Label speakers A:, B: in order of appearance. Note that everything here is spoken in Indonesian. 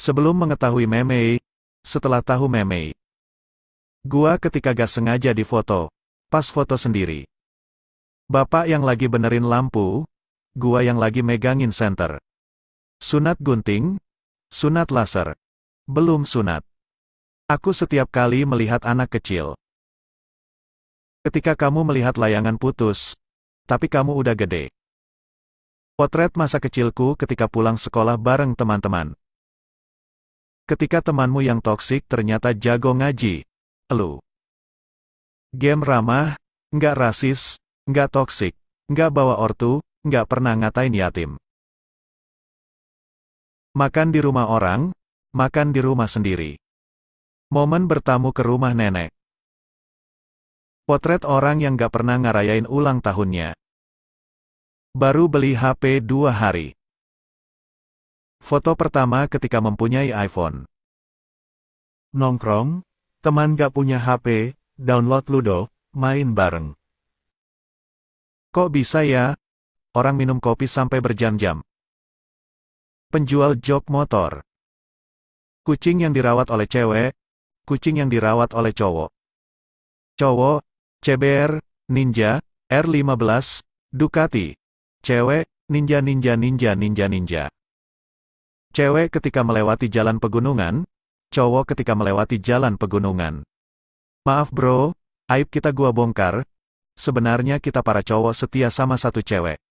A: Sebelum mengetahui meme, setelah tahu meme, gua ketika gak sengaja di foto, pas foto sendiri. Bapak yang lagi benerin lampu, gua yang lagi megangin senter. Sunat gunting, sunat laser. Belum sunat. Aku setiap kali melihat anak kecil Ketika kamu melihat layangan putus, tapi kamu udah gede. Potret masa kecilku ketika pulang sekolah bareng teman-teman. Ketika temanmu yang toksik ternyata jago ngaji. lu. Game ramah, nggak rasis, nggak toksik, nggak bawa ortu, nggak pernah ngatain yatim. Makan di rumah orang, makan di rumah sendiri. Momen bertamu ke rumah nenek. Potret orang yang gak pernah ngarayain ulang tahunnya. Baru beli HP dua hari. Foto pertama ketika mempunyai iPhone. Nongkrong, teman gak punya HP, download Ludo, main bareng. Kok bisa ya? Orang minum kopi sampai berjam-jam. Penjual jok motor. Kucing yang dirawat oleh cewek, kucing yang dirawat oleh cowok. Cowok, CBR, Ninja, R15, Ducati. Cewek, ninja ninja ninja ninja ninja. Cewek ketika melewati jalan pegunungan, cowok ketika melewati jalan pegunungan. Maaf bro, aib kita gua bongkar, sebenarnya kita para cowok setia sama satu cewek.